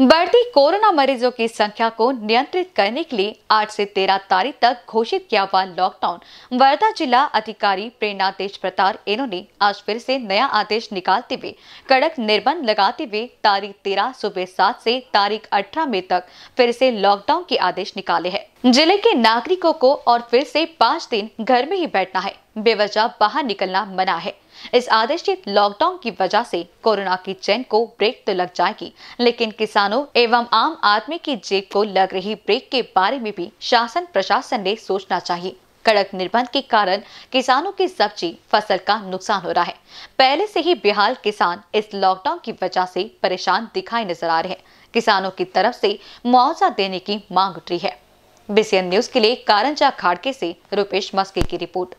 बढ़ती कोरोना मरीजों की संख्या को नियंत्रित करने के लिए 8 से 13 तारीख तक घोषित किया हुआ लॉकडाउन वर्धा जिला अधिकारी प्रेरणा तेज प्रतार इन्होंने आज फिर से नया आदेश निकालते हुए कड़क निर्बंध लगाते हुए तारीख 13 सुबह 7 से तारीख 18 मई तक फिर से लॉकडाउन के आदेश निकाले हैं जिले के नागरिकों को और फिर से पाँच दिन घर में ही बैठना है बेवजह बाहर निकलना मना है इस आदेशित लॉकडाउन की वजह से कोरोना की चैन को ब्रेक तो लग जाएगी लेकिन किसानों एवं आम आदमी की जेब को लग रही ब्रेक के बारे में भी शासन प्रशासन ने सोचना चाहिए कड़क निर्बंध के कारण किसानों की सब्जी फसल का नुकसान हो रहा है पहले से ही बिहार किसान इस लॉकडाउन की वजह से परेशान दिखाई नजर आ रहे हैं किसानों की तरफ से मुआवजा देने की मांग उठ रही है बीसीएन न्यूज के लिए कारंजा खाड़के से रुपेश मस्के की रिपोर्ट